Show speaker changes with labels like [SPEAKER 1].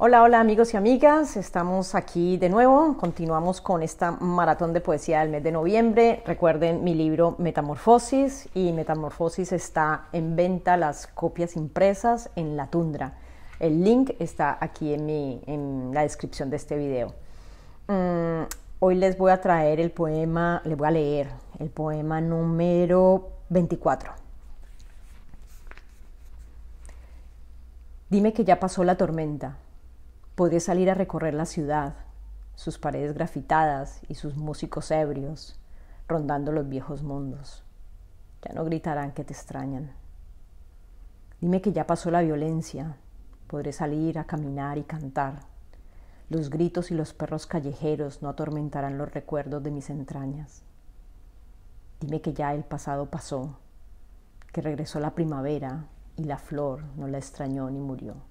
[SPEAKER 1] Hola, hola amigos y amigas, estamos aquí de nuevo, continuamos con esta maratón de poesía del mes de noviembre. Recuerden mi libro Metamorfosis y Metamorfosis está en venta las copias impresas en la tundra. El link está aquí en, la descripción de este video. Mm, hoy les voy a traer el poema, les voy a leer el poema número 24. Dime que ya pasó la tormenta Podré salir a recorrer la ciudad, sus paredes grafitadas y sus músicos ebrios, rondando los viejos mundos. Ya no gritarán que te extrañan. Dime que ya pasó la violencia. Podré salir a caminar y cantar. Los gritos y los perros callejeros no atormentarán los recuerdos de mis entrañas. Dime que ya el pasado pasó, que regresó la primavera y la flor no la extrañó ni murió.